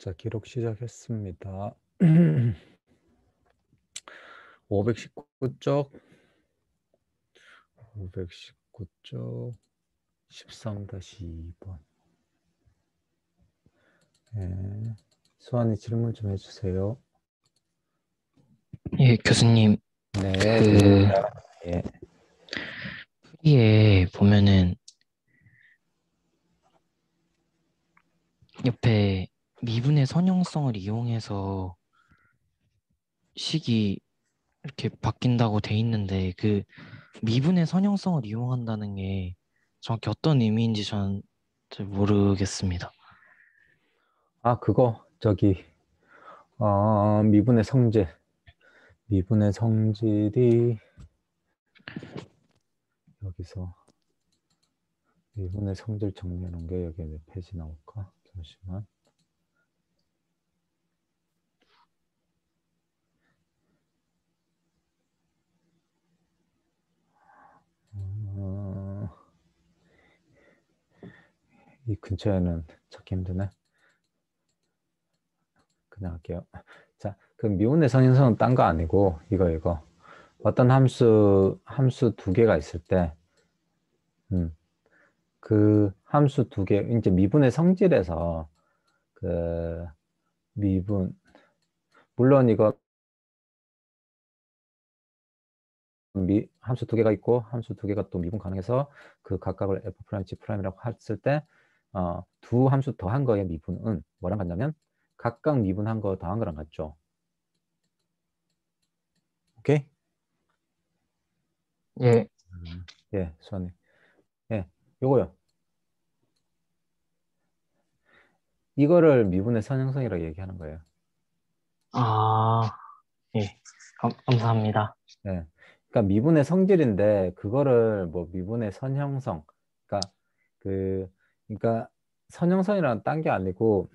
자, 기록 시작했습니다. 519쪽 519쪽 13-2번 네. 수환이 질문 좀 해주세요. 예, 교수님. 네. 그... 예. 프리에 보면은 옆에 미분의 선형성을 이용해서 식이 이렇게 바뀐다고 돼 있는데 그 미분의 선형성을 이용한다는 게 정확히 어떤 의미인지 전잘 모르겠습니다. 아 그거 저기 어, 미분의 성질 미분의 성질이 여기서 미분의 성질 정리하는 게 여기 몇 페이지 나올까? 잠시만. 이 근처에는 찾기 힘드네. 그냥 할게요. 자, 그 미온의 선인선은 딴 거 아니고 이거 이거. 어떤 함수 함수 두 개가 있을 때, 음, 그 함수 두 개, 이제 미분의 성질에서 그 미분 물론 이거 미, 함수 두 개가 있고 함수 두 개가 또 미분 가능해서 그 각각을 f 프라임 g 프라임이라고 했을 때 어, 두 함수 더한 거의 미분은 뭐랑 같냐면 각각 미분한 거 더한 거랑 같죠. 오케이? 예. 음, 예, 수아님. 예, 요거요. 이거를 미분의 선형성이라고 얘기하는 거예요. 아, 예. 감, 사합니다 예. 그러니까 미분의 성질인데 그거를 뭐 미분의 선형성, 그러니까 그 그러니까 선형성이라는딴게 아니고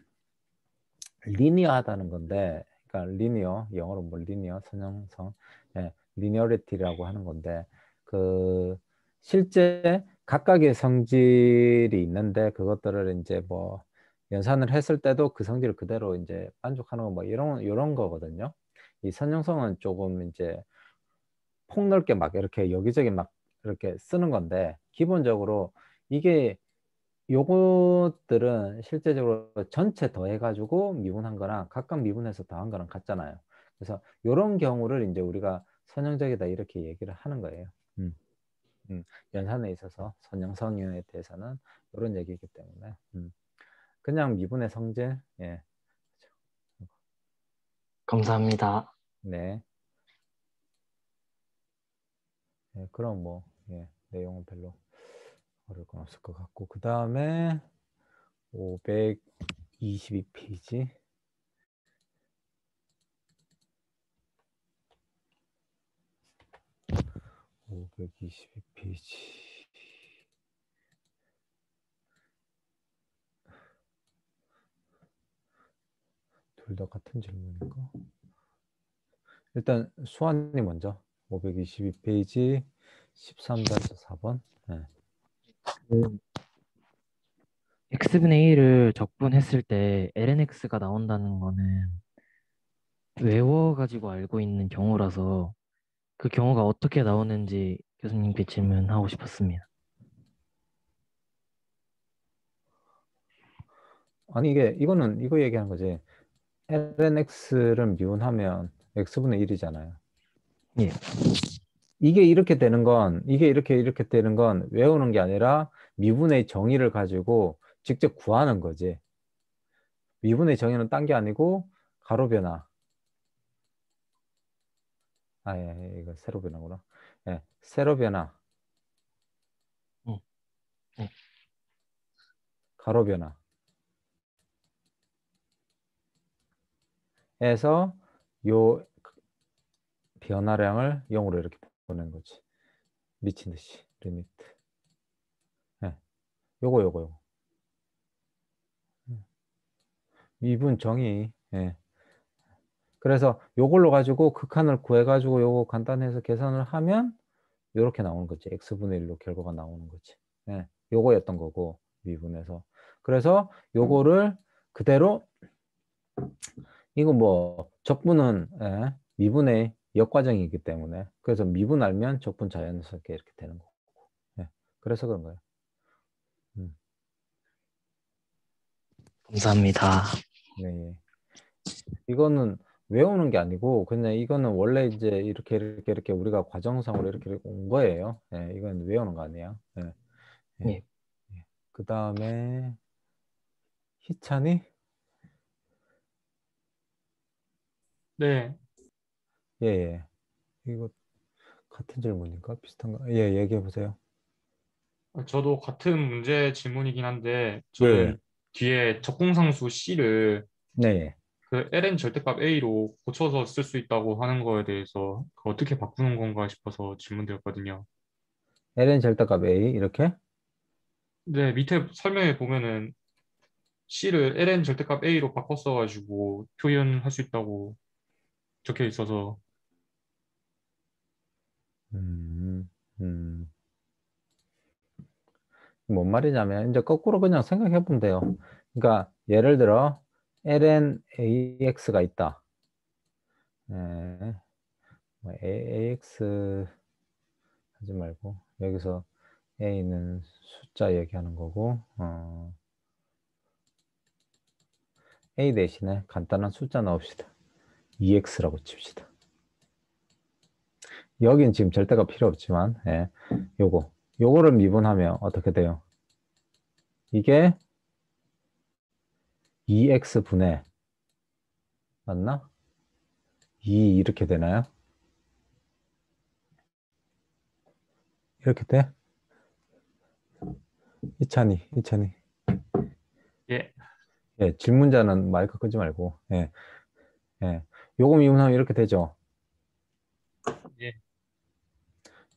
리니어하다는 건데 그러니까 리니어 영어로 뭐 리니어 선형성 예, 리니어리티라고 하는 건데 그 실제 각각의 성질이 있는데 그것들을 이제 뭐 연산을 했을 때도 그 성질을 그대로 이제 만족하는 거 뭐 이런 이런 거거든요. 이 선형성은 조금 이제 폭넓게 막 이렇게 여기저기 막 이렇게 쓰는 건데 기본적으로 이게 요것들은 실제적으로 전체 더해가지고 미분한 거랑 각각 미분해서 더한 거랑 같잖아요. 그래서 이런 경우를 이제 우리가 선형적이다 이렇게 얘기를 하는 거예요. 음. 음. 연산에 있어서 선형 성유에 대해서는 이런 얘기이기 때문에 음. 그냥 미분의 성질. 예. 감사합니다. 네. 예, 그럼 뭐 예, 내용은 별로. 어려울 건 없을 것 같고 그 다음에 522페이지 5 2 2 페이지 둘 다 같은 질문인가? 일단 수환이 먼저 5 2 2 페이지 십삼 13-4번 네. 그 x분의 1을 적분했을 때 lnx가 나온다는 거는 외워가지고 알고 있는 경우라서 그 경우가 어떻게 나오는지 교수님께 질문하고 싶었습니다. 아니 이게 이거는 이거 얘기하는 거지. lnx를 미운하면 x분의 1이잖아요. 예. 이게 이렇게 되는 건 이게 이렇게 이렇게 되는 건 외우는 게 아니라 미분의 정의를 가지고 직접 구하는 거지. 미분의 정의는 딴 게 아니고 가로 변화. 아, 예, 예 이거 세로 변화구나. 예, 세로 변화. 응. 응. 가로 변화. 에서 요 변화량을 0으로 이렇게 보낸 거지. 미친 듯이 리미트. 네. 요거 요거 요거. 예. 이분 정의. 네. 그래서 요걸로 가지고 극한을 구해가지고 요거 간단해서 계산을 하면 요렇게 나오는 거지. x분의 1로 결과가 나오는 거지. 네. 요거였던 거고 미분에서. 그래서 요거를 그대로 이거 뭐 적분은 예, 미분의 역과정이기 있 때문에 그래서 미분 알면 적분 자연스럽게 이렇게 되는 거고 네. 그래서 그런 거예요 음. 감사합니다 네, 예. 이거는 외우는 게 아니고 그냥 이거는 원래 이제 이렇게 이렇게 이렇게 우리가 과정상으로 이렇게, 온 거예요 예, 이건 외우는 거 아니에요 예. 예. 예. 예. 그 다음에 희찬이 네 예, 예. 이거 같은 질문인가? 비슷한가? 예, 얘기해 보세요. 아, 저도 같은 문제 질문이긴 한데 저 네. 뒤에 적공상수 C를 네. 예. 그 ln 절대값 a로 고쳐서 쓸 수 있다고 하는 거에 대해서 어떻게 바꾸는 건가 싶어서 질문드렸거든요. ln 절대값 a 이렇게? 네, 밑에 설명에 보면은 C를 ln 절대값 a로 바꿨어 가지고 표현할 수 있다고 적혀 있어서 음, 음, 뭔 말이냐면 이제 거꾸로 그냥 생각해 보면 돼요. 그러니까 예를 들어 ln ax가 있다. 에, 예. 뭐 ax 하지 말고 여기서 a는 숫자 얘기하는 거고 어, a 대신에 간단한 숫자 넣읍시다. 2x라고 e 칩시다. 여긴 지금 절대가 필요 없지만 예, 요거 요거를 미분하면 어떻게 돼요? 이게 2x분의 맞나? 2 이렇게 되나요? 이렇게 돼? 이찬이, 이찬이. 예. 예, 질문자는 마이크 끄지 말고. 예. 예. 요거 미분하면 이렇게 되죠? 예.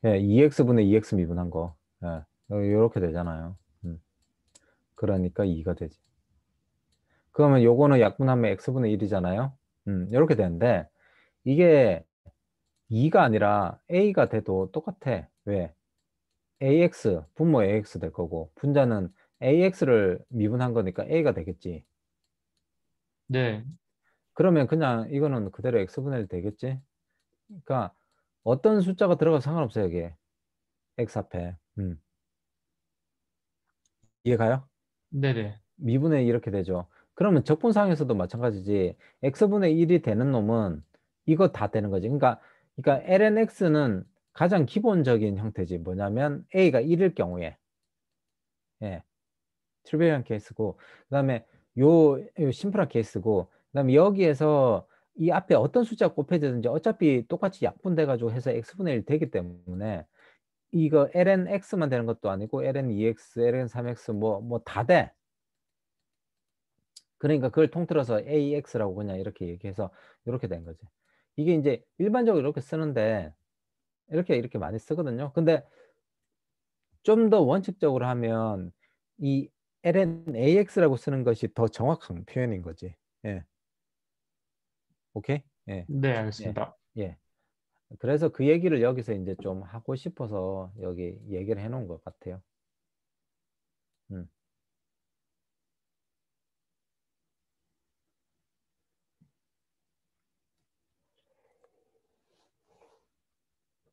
예, 2x분의 2x 미분한 거. 예, 이렇게 되잖아요. 음. 그러니까 2가 되지. 그러면 요거는 약분하면 x분의 1이잖아요. 음, 이렇게 되는데 이게 2가 아니라 a가 돼도 똑같아. 왜? ax, 분모 뭐 ax 될 거고 분자는 ax를 미분한 거니까 a가 되겠지. 네. 그러면 그냥 이거는 그대로 x분의 1 되겠지? 그러니까 어떤 숫자가 들어가도 상관없어요, 이게. x 앞에. 음. 이해가요? 네네. 미분의 이렇게 되죠. 그러면 적분상에서도 마찬가지지. x분의 1이 되는 놈은 이거 다 되는 거지. 그러니까 그러니까 ln x는 가장 기본적인 형태지. 뭐냐면 a가 1일 경우에 예. 트리비한 케이스고 그다음에 요, 요 심플한 케이스고 그다음에 여기에서 이 앞에 어떤 숫자 곱해지든지 어차피 똑같이 약분돼 가지고 해서 x분의 1 되기 때문에 이거 ln x만 되는 것도 아니고 ln 2x, e ln 3x 뭐 뭐 다 돼. 그러니까 그걸 통틀어서 ax라고 그냥 이렇게 얘기해서 이렇게 된 거지. 이게 이제 일반적으로 이렇게 쓰는데 이렇게 이렇게 많이 쓰거든요. 근데 좀 더 원칙적으로 하면 이 ln ax라고 쓰는 것이 더 정확한 표현인 거지. 예. 오케이? 예. 네, 예. 알겠습니다. 예. 예. 그래서 그 얘기를 여기서 이제 좀 하고 싶어서 여기 얘기를 해 놓은 것 같아요. 음.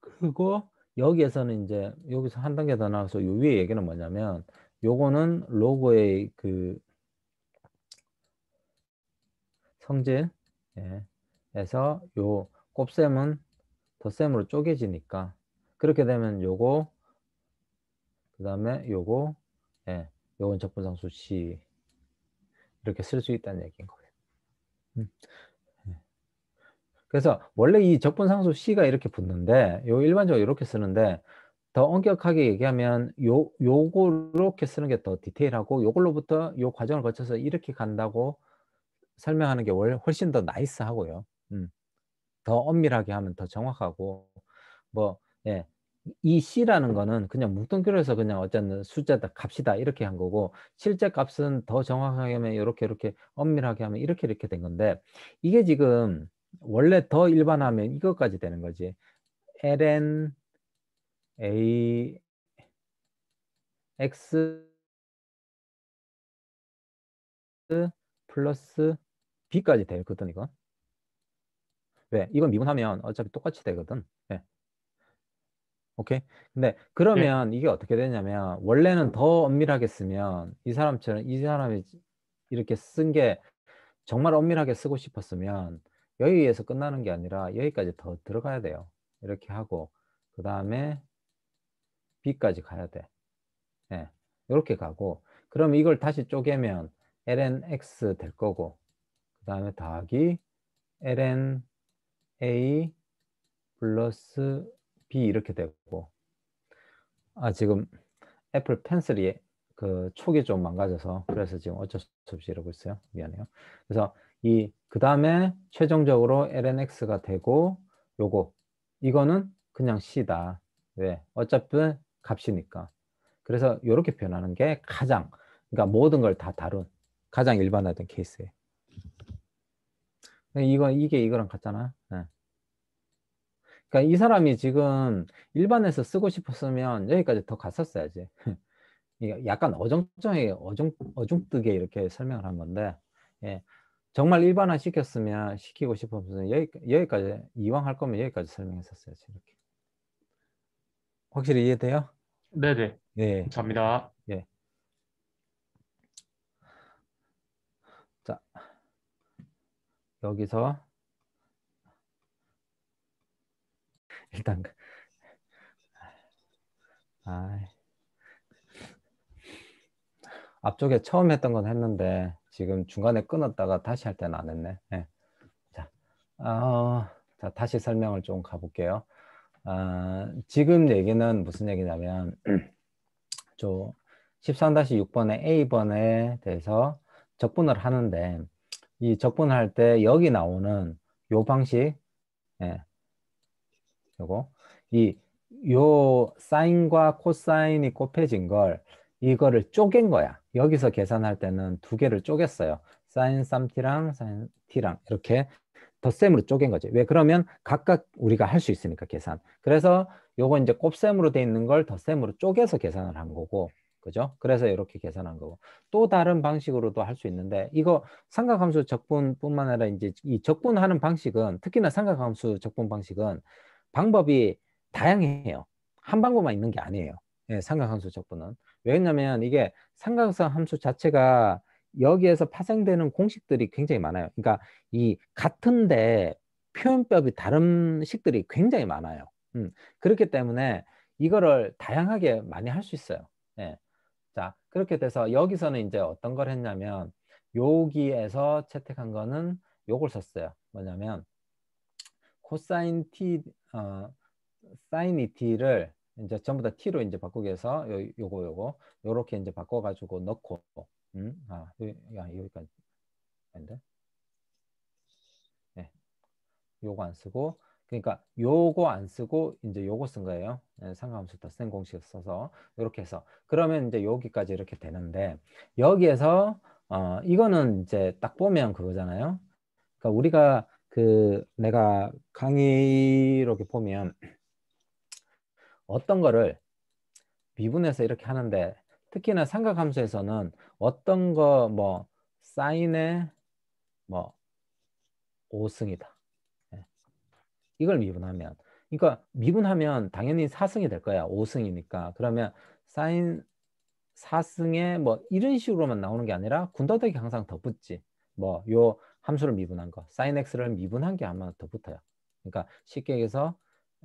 그리고 여기에서는 이제 여기서 한 단계 더 나와서 요 위에 얘기는 뭐냐면 요거는 로고의 그 성질 예. 해서 요 곱셈은 덧셈으로 쪼개지니까 그렇게 되면 요거 그 다음에 요거 예, 요건 적분상수 C 이렇게 쓸 수 있다는 얘기인 거예요. 음. 예. 그래서 원래 이 적분상수 C가 이렇게 붙는데 요 일반적으로 이렇게 쓰는데 더 엄격하게 얘기하면 요 요거 이렇게 쓰는 게 더 디테일하고 요걸로부터 요 과정을 거쳐서 이렇게 간다고 설명하는 게 훨씬 더 나이스하고요. 음, 더 엄밀하게 하면 더 정확하고 뭐 예. 이 C라는 거는 그냥 뭉뚱그려서 그냥 어쨌든 숫자다 값이다 이렇게 한 거고 실제 값은 더 정확하게 하면 이렇게 이렇게 엄밀하게 하면 이렇게 이렇게 된 건데 이게 지금 원래 더 일반하면 이것까지 되는 거지 ln a x 플러스 b까지 되거든 이건 왜? 네, 이건 미분하면 어차피 똑같이 되거든. 예. 오케이? 근데 예. 그러면 이게 어떻게 되냐면 원래는 더 엄밀하게 쓰면 이 사람처럼 이 사람이 이렇게 쓴 게 정말 엄밀하게 쓰고 싶었으면 여기에서 끝나는 게 아니라 여기까지 더 들어가야 돼요. 이렇게 하고 그 다음에 B까지 가야 돼. 예. 이렇게 가고 그럼 이걸 다시 쪼개면 ln x 될 거고 그 다음에 더하기 ln A 플러스 B 이렇게 되고 아 지금 애플 펜슬이 그 촉이 좀 망가져서 그래서 지금 어쩔 수 없이 이러고 있어요 미안해요 그래서 이 그 다음에 최종적으로 LNX가 되고 요거 이거는 그냥 C다 왜 어차피 값이니까 그래서 이렇게 변하는게 가장 그러니까 모든 걸 다 다룬 가장 일반화된 케이스예요 이거 이게 이거랑 같잖아. 네. 그러니까 이 사람이 지금 일반에서 쓰고 싶었으면 여기까지 더 갔었어야지. 약간 어정쩡하 어중 어중뜨게 이렇게 설명을 한 건데 예. 정말 일반화 시켰으면 시키고 싶었으면 여기 여기까지 이왕 할 거면 여기까지 설명했었어야지 이렇게. 확실히 이해돼요? 네네. 네. 감사합니다. 여기서 일단 아, 앞쪽에 처음 했던 건 했는데 지금 중간에 끊었다가 다시 할 때는 안 했네. 네. 자, 어, 자 다시 설명을 좀 가볼게요. 아, 지금 얘기는 무슨 얘기냐면 저1 3 6번에 A번에 대해서 적분을 하는데 이 적분할 때 여기 나오는 요 방식 예. 요거 이 요 사인과 코사인이 곱해진 걸 이거를 쪼갠 거야. 여기서 계산할 때는 두 개를 쪼갰어요. 사인 3t랑 사인 t랑 이렇게 덧셈으로 쪼갠 거지. 왜 그러면 각각 우리가 할 수 있으니까 계산. 그래서 요거 이제 곱셈으로 돼 있는 걸 덧셈으로 쪼개서 계산을 한 거고 그죠? 그래서 이렇게 계산한 거고 또 다른 방식으로도 할 수 있는데 이거 삼각함수 적분뿐만 아니라 이제 이 적분하는 방식은 특히나 삼각함수 적분 방식은 방법이 다양해요. 한 방법만 있는 게 아니에요. 예, 삼각함수 적분은 왜냐하면 이게 삼각함수 자체가 여기에서 파생되는 공식들이 굉장히 많아요. 그러니까 이 같은데 표현법이 다른 식들이 굉장히 많아요. 음, 그렇기 때문에 이거를 다양하게 많이 할 수 있어요. 예. 그렇게 돼서 여기서는 이제 어떤 걸 했냐면 여기에서 채택한 거는 요걸 썼어요. 뭐냐면 코사인 t 어, 사인 t를 이제 전부 다 t로 이제 바꾸기 위해서 요, 요거 요거 요렇게 이제 바꿔 가지고 넣고 음? 아, 요, 야, 여기까지 아닌 네. 예. 요거 안 쓰고 그러니까 요거 안 쓰고 이제 요거 쓴 거예요. 상관함수 더센 공식 써서 이렇게 해서 그러면 이제 여기까지 이렇게 되는데 여기에서 어 이거는 이제 딱 보면 그거잖아요. 그러니까 우리가 그 내가 강의로 보면 어떤 거를 미분해서 이렇게 하는데 특히나 삼각함수에서는 어떤 거 뭐 사인의 뭐 5승이다. 이걸 미분하면. 그러니까 미분하면 당연히 4승이 될 거야. 5승이니까. 그러면 사인 4승에 뭐 이런 식으로만 나오는 게 아니라 군더더기 항상 덧붙지. 뭐 요 함수를 미분한 거, 사인 x를 미분한 게 아마 덧붙어요. 그러니까 쉽게 얘기해서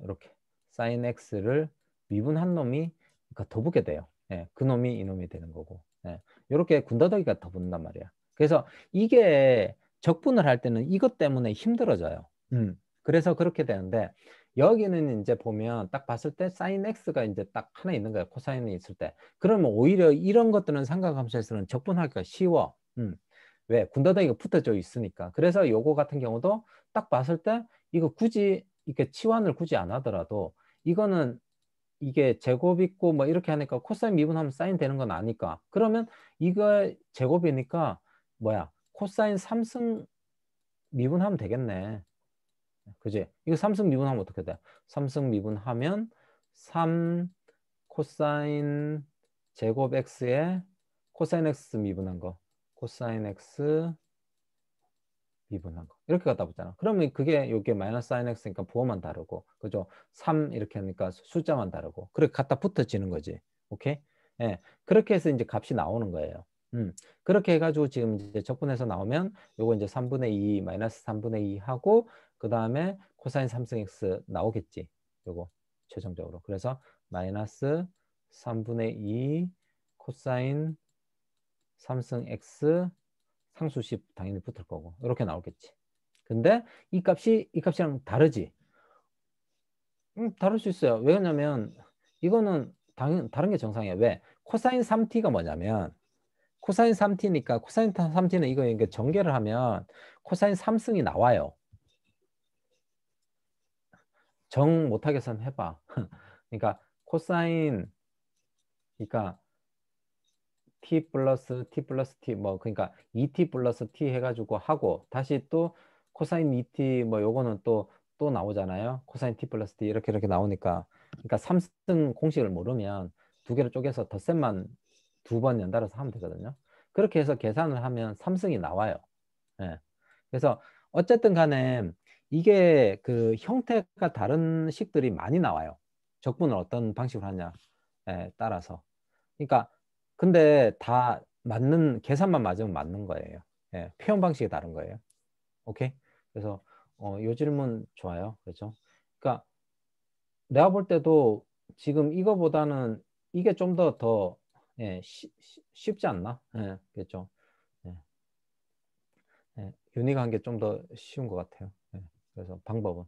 이렇게 사인 x를 미분한 놈이 그러니까 더붙게 돼요. 예, 그 놈이 이 놈이 되는 거고. 예, 이렇게 군더더기가 더붙는단 말이야. 그래서 이게 적분을 할 때는 이것 때문에 힘들어져요. 음. 그래서 그렇게 되는데 여기는 이제 보면 딱 봤을 때 사인 x가 이제 딱 하나 있는 거예요. 코사인이 있을 때. 그러면 오히려 이런 것들은 삼각함수에서는 적분하기가 쉬워. 음. 왜? 군더더기가 붙어져 있으니까. 그래서 요거 같은 경우도 딱 봤을 때 이거 굳이 이렇게 치환을 굳이 안 하더라도 이거는 이게 제곱 있고 뭐 이렇게 하니까 코사인 미분하면 사인 되는 건 아니까. 그러면 이거 제곱이니까 뭐야? 코사인 삼승 미분하면 되겠네. 그지? 이거 삼승 미분하면 어떻게 돼? 삼승 미분하면 3 코사인 제곱 x에 코사인 x 미분한 거 코사인 x 미분한 거 이렇게 갖다 붙잖아. 그러면 그게 이게 마이너스 사인 x니까 부호만 다르고 그죠? 3 이렇게 하니까 숫자만 다르고 그렇게 갖다 붙어지는 거지. 오케이? 예. 그렇게 해서 이제 값이 나오는 거예요. 음. 그렇게 해가지고 지금 이제 적분해서 나오면 요거 이제 3분의 2 마이너스 3분의 2 하고 그 다음에 코사인 삼승 x 나오겠지. 요거 최종적으로. 그래서 마이너스 3분의 2 코사인 3승 x 상수 1 당연히 붙을 거고 이렇게 나오겠지. 근데 이 값이 이 값이랑 다르지. 음, 다를 수 있어요. 왜냐면 이거는 당연 다른 게 정상이야. 왜? 코사인 3t가 뭐냐면 코사인 3t니까 코사인 3t는 이거 이게 전개를 하면 코사인 3승이 나와요. 정 못하게 선 해봐. 그러니까 코사인 그러니까 t 플러스 t 플러스 t 뭐 그러니까 2t e 플러스 t 해가지고 하고 다시 또 코사인 2t e 뭐 요거는 또 또 나오잖아요. 코사인 t 플러스 t 이렇게 이렇게 나오니까 그러니까 3승 공식을 모르면 두 개를 쪼개서 덧셈만 두 번 연달아서 하면 되거든요. 그렇게 해서 계산을 하면 3승이 나와요. 예. 그래서 어쨌든 간에 이게 그 형태가 다른 식들이 많이 나와요. 적분을 어떤 방식으로 하냐에 따라서. 그러니까 근데 다 맞는 계산만 맞으면 맞는 거예요. 예, 표현 방식이 다른 거예요. 오케이. 그래서 어, 요 질문 좋아요. 그렇죠? 그러니까 내가 볼 때도 지금 이거보다는 이게 좀 더더 더, 예, 쉽지 않나? 예, 그렇죠. 예. 예, 윤희가 한 게 좀 더 쉬운 것 같아요. 그래서 방법은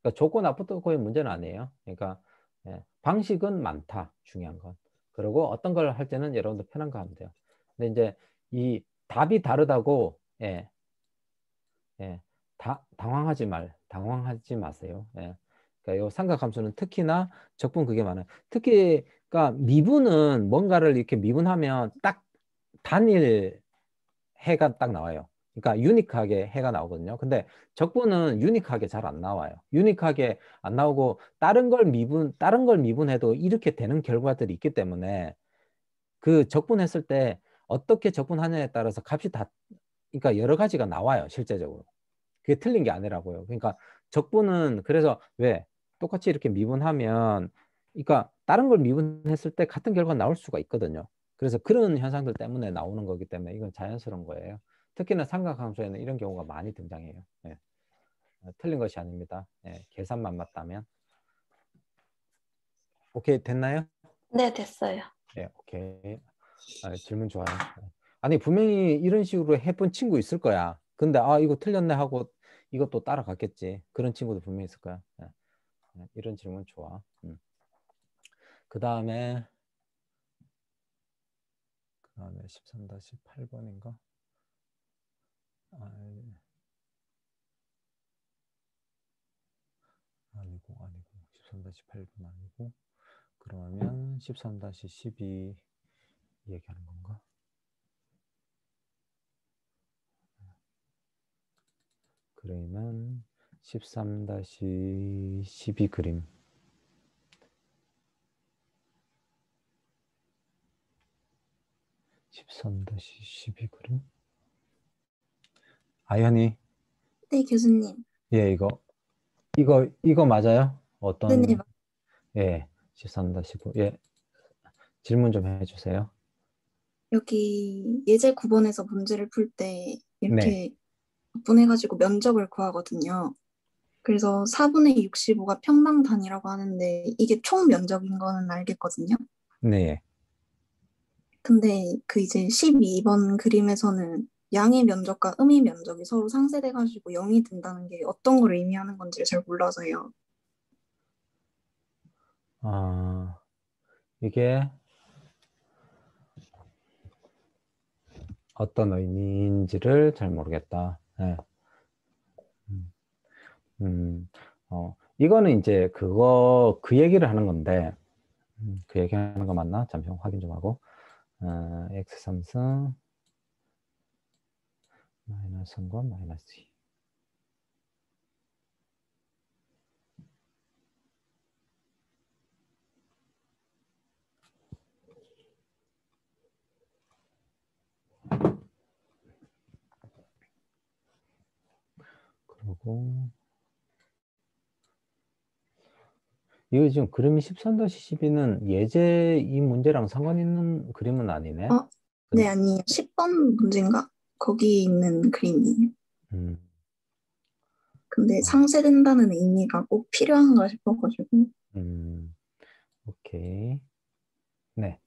그러니까 좋고 나쁘고의 문제는 아니에요. 그러니까 예, 방식은 많다 중요한 건. 그리고 어떤 걸 할 때는 여러분들 편한 거 하면 돼요. 근데 이제 이 답이 다르다고 예, 예, 다, 당황하지 말, 당황하지 마세요. 예. 그러니까 이 삼각함수는 특히나 적분 그게 많아요. 특히 그러니까 미분은 뭔가를 이렇게 미분하면 딱 단일 해가 딱 나와요. 그러니까 유니크하게 해가 나오거든요. 근데 적분은 유니크하게 잘 안 나와요. 유니크하게 안 나오고 다른 걸 미분 다른 걸 미분해도 이렇게 되는 결과들이 있기 때문에 그 적분했을 때 어떻게 적분하냐에 따라서 값이 다 그러니까 여러 가지가 나와요 실제적으로 그게 틀린 게 아니라고요 그러니까 적분은 그래서 왜 똑같이 이렇게 미분하면 그러니까 다른 걸 미분했을 때 같은 결과 나올 수가 있거든요 그래서 그런 현상들 때문에 나오는 거기 때문에 이건 자연스러운 거예요 특히나 삼각함수에는 이런 경우가 많이 등장해요. 예. 어, 틀린 것이 아닙니다. 예, 계산만 맞다면. 오케이 됐나요? 네 됐어요. 네 오케이 아, 질문 좋아요. 아니 분명히 이런 식으로 해본 친구 있을 거야. 근데 아 이거 틀렸네 하고 이것도 따라갔겠지. 그런 친구도 분명히 있을 거야. 네. 이런 질문 좋아. 음. 그 다음에 그 다음에 13-8번인가? 아, 아니고 아니고 13-8번 아니고 그러면 13-12 얘기하는 건가? 그러면13-12 그림 13-12 그림 아연이 네, 교수님. 예, 이거 이거 이거 맞아요? 어떤 네, 네. 예, 13-9. 예. 질문 좀해 주세요. 여기 예제 9번에서 문제를 풀 때 이렇게 네. 분해 가지고 면적을 구하거든요. 그래서 4분의 65가 평방 단이라고 하는데 이게 총 면적인 거는 알겠거든요. 네. 예. 근데 그 이제 12번 그림에서는 양의 면적과 음의 면적이 서로 상쇄돼 가지고 0이 된다는 게 어떤 걸 의미하는 건지를 잘 몰라서요. 아, 이게 어떤 의미인지를 잘 모르겠다. 네. 음, 음 어, 이거는 이제 그거 그 얘기를 하는 건데 음, 그 얘기하는 거 맞나? 잠시 확인 좀 하고 어, x 3승 마이너스 3과 마이너스 2. 그리고 이거 지금 그림이 13-12는 예제 이 문제랑 상관 있는 그림은 아니네. 어? 네, 아니 10번 문제인가? 거기에 있는 그림이에요. 음. 근데 아. 상쇄된다는 의미가 꼭 필요한가 싶어가지고. 음, 오케이. 네.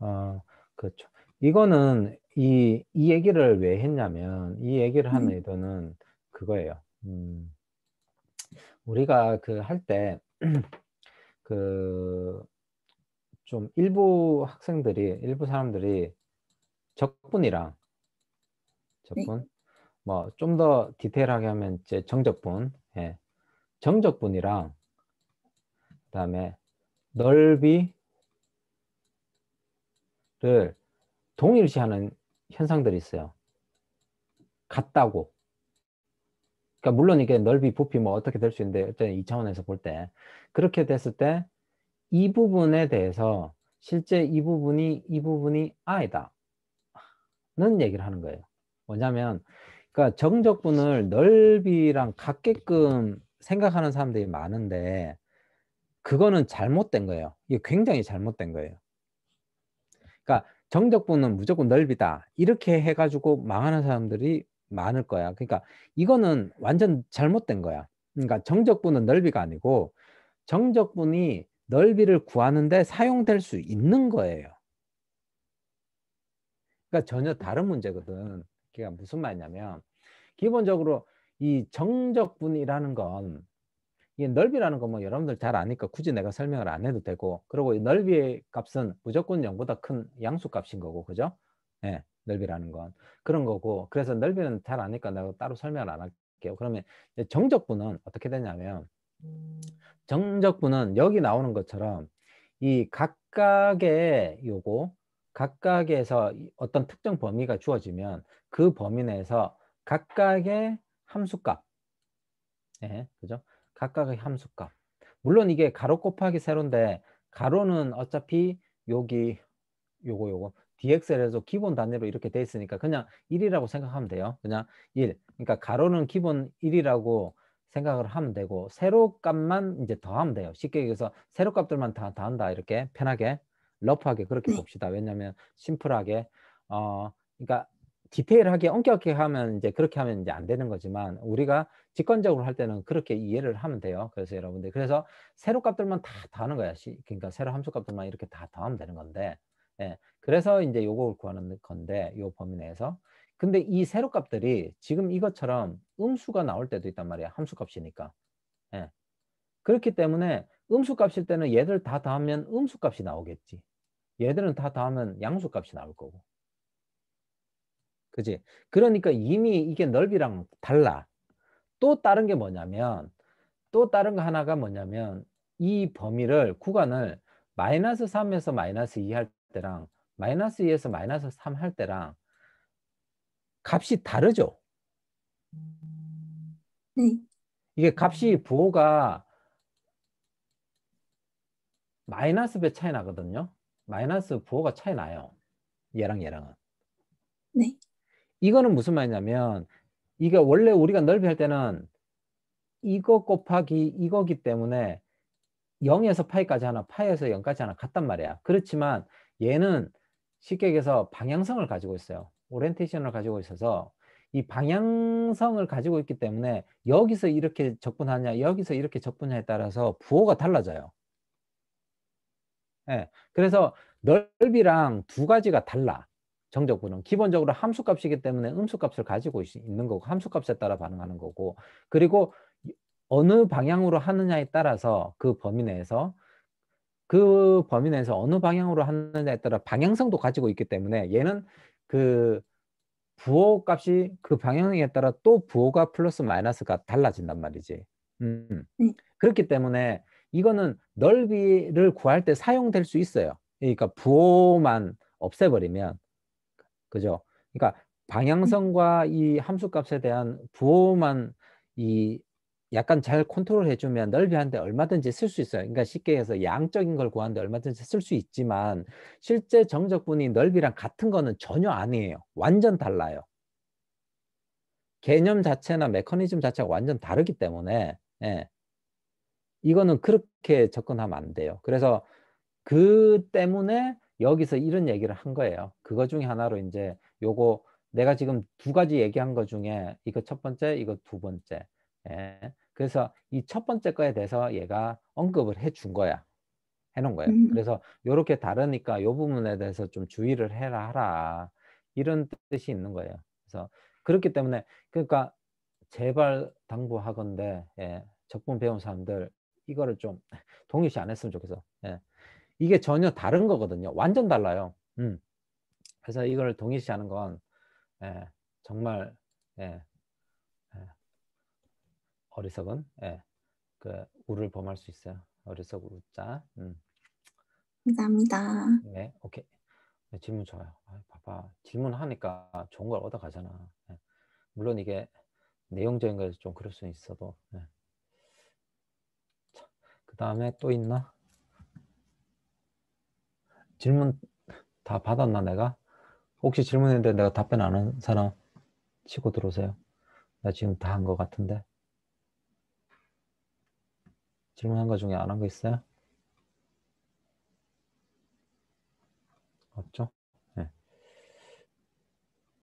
어, 그렇죠. 이거는 이, 이 얘기를 왜 했냐면, 이 얘기를 한 음. 의도는 그거예요. 음, 우리가 그 할 때, 그, 좀 일부 학생들이, 일부 사람들이 적분이랑 접분. 네. 뭐좀 더 디테일하게 하면 이제 정적분, 예. 정적분이랑 그다음에 넓이를 동일시하는 현상들이 있어요. 같다고. 그러니까 물론 이게 넓이, 부피 뭐 어떻게 될 수 있는데 어쨌든 이 차원에서 볼 때 그렇게 됐을 때 이 부분에 대해서 실제 이 부분이 이 부분이 아이다. 는 얘기를 하는 거예요. 뭐냐면 그러니까 정적 분을 넓이랑 같게끔 생각하는 사람들이 많은데 그거는 잘못된 거예요. 이게 굉장히 잘못된 거예요. 그러니까 정적분은 무조건 넓이다. 이렇게 해가지고 망하는 사람들이 많을 거야. 그러니까 이거는 완전 잘못된 거야. 그러니까 정적분은 넓이가 아니고 정적분이 넓이를 구하는데 사용될 수 있는 거예요. 그러니까 전혀 다른 문제거든. 그게 무슨 말이냐면 기본적으로 이 정적분이라는 건 이게 넓이라는 거 뭐 여러분들 잘 아니까 굳이 내가 설명을 안 해도 되고 그리고 이 넓이의 값은 무조건 0보다 큰 양수 값인 거고 그죠? 예, 네, 넓이라는 건 그런 거고 그래서 넓이는 잘 아니까 내가 따로 설명을 안 할게요. 그러면 정적분은 어떻게 되냐면 정적분은 여기 나오는 것처럼 이 각각의 요거 각각에서 어떤 특정 범위가 주어지면 그 범위 내에서 각각의 함수값, 예, 그죠? 각각의 함수값. 물론 이게 가로 곱하기 세로인데 가로는 어차피 여기 요거 요거 DXL에서 기본 단위로 이렇게 돼 있으니까 그냥 1이라고 생각하면 돼요. 그냥 1. 그러니까 가로는 기본 1이라고 생각을 하면 되고 세로 값만 이제 더하면 돼요. 쉽게 얘기해서 세로 값들만 다 더한다 이렇게 편하게 러프하게 그렇게 네. 봅시다. 왜냐하면 심플하게 어 그러니까 디테일하게 엄격하게 하면 이제 그렇게 하면 이제 안 되는 거지만 우리가 직관적으로 할 때는 그렇게 이해를 하면 돼요. 그래서 여러분들 그래서 세로 값들만 다 더하는 거야. 그러니까 세로 함수 값들만 이렇게 다 더하면 되는 건데 예. 그래서 이제 요걸 구하는 건데 요 범위 내에서 근데 이 세로 값들이 지금 이것처럼 음수가 나올 때도 있단 말이야. 함수 값이니까. 예. 그렇기 때문에 음수 값일 때는 얘들 다 더하면 음수 값이 나오겠지. 얘들은 다 더하면 양수 값이 나올 거고. 그지? 그러니까 이미 이게 넓이랑 달라. 또 다른 게 뭐냐면 또 다른 거 하나가 뭐냐면 이 범위를 구간을 마이너스 3에서 마이너스 2 할 때랑 마이너스 2에서 마이너스 3 할 때랑 값이 다르죠. 네. 이게 값이 부호가 마이너스 배 차이 나거든요. 마이너스 부호가 차이 나요. 얘랑 얘랑은. 네. 이거는 무슨 말이냐면 이게 원래 우리가 넓이 할 때는 이거 곱하기 이거기 때문에 0에서 파이까지 하나, 파에서 이 0까지 하나 같단 말이야. 그렇지만 얘는 쉽게 얘기해서 방향성을 가지고 있어요. 오렌테이션을 가지고 있어서 이 방향성을 가지고 있기 때문에 여기서 이렇게 적분하냐, 여기서 이렇게 적분냐에 따라서 부호가 달라져요. 예. 네. 그래서 넓이랑 두 가지가 달라. 정적분은 기본적으로 함수값이기 때문에 음수값을 가지고 있는 거고 함수값에 따라 반응하는 거고 그리고 어느 방향으로 하느냐에 따라서 그 범위 내에서 그 범위 내에서 어느 방향으로 하느냐에 따라 방향성도 가지고 있기 때문에 얘는 그 부호 값이 그 방향에 따라 또 부호가 플러스 마이너스가 달라진단 말이지. 음. 음. 그렇기 때문에 이거는 넓이를 구할 때 사용될 수 있어요. 그러니까 부호만 없애버리면 그죠? 그러니까 음. 방향성과 이 함수값에 대한 부호만 이 약간 잘 컨트롤 해주면 넓이한데 얼마든지 쓸 수 있어요. 그러니까 쉽게 해서 양적인 걸 구하는데 얼마든지 쓸 수 있지만 실제 정적분이 넓이랑 같은 거는 전혀 아니에요. 완전 달라요. 개념 자체나 메커니즘 자체가 완전 다르기 때문에 예. 이거는 그렇게 접근하면 안 돼요. 그래서 그 때문에 여기서 이런 얘기를 한 거예요. 그거 중에 하나로 이제 요거 내가 지금 두 가지 얘기한 거 중에 이거 첫 번째, 이거 두 번째. 예. 그래서 이 첫 번째 거에 대해서 얘가 언급을 해 준 거야. 해놓은 거예요. 음. 그래서 요렇게 다르니까 요 부분에 대해서 좀 주의를 해라 하라. 이런 뜻이 있는 거예요. 그래서 그렇기 때문에 그러니까 제발 당부하건데 예, 적분 배운 사람들 이거를 좀동의시안 했으면 좋겠어. 예. 이게 전혀 다른 거거든요. 완전 달라요. 음. 그래서 이걸 동일시하는 건 예, 정말 예, 예, 어리석은 예, 그 우를 범할 수 있어요. 어리석은 우자. 음. 감사합니다. 네, 오케이. 네, 질문 좋아요. 아, 봐봐, 질문하니까 좋은 걸 얻어 가잖아. 예. 물론 이게 내용적인 거에서 좀 그럴 수 있어도. 예. 그 다음에 또 있나? 질문 다 받았나 내가? 혹시 질문했는데 내가 답변 안 한 사람 치고 들어오세요. 나 지금 다 한 것 같은데. 질문한 거 중에 안 한 거 있어요? 없죠?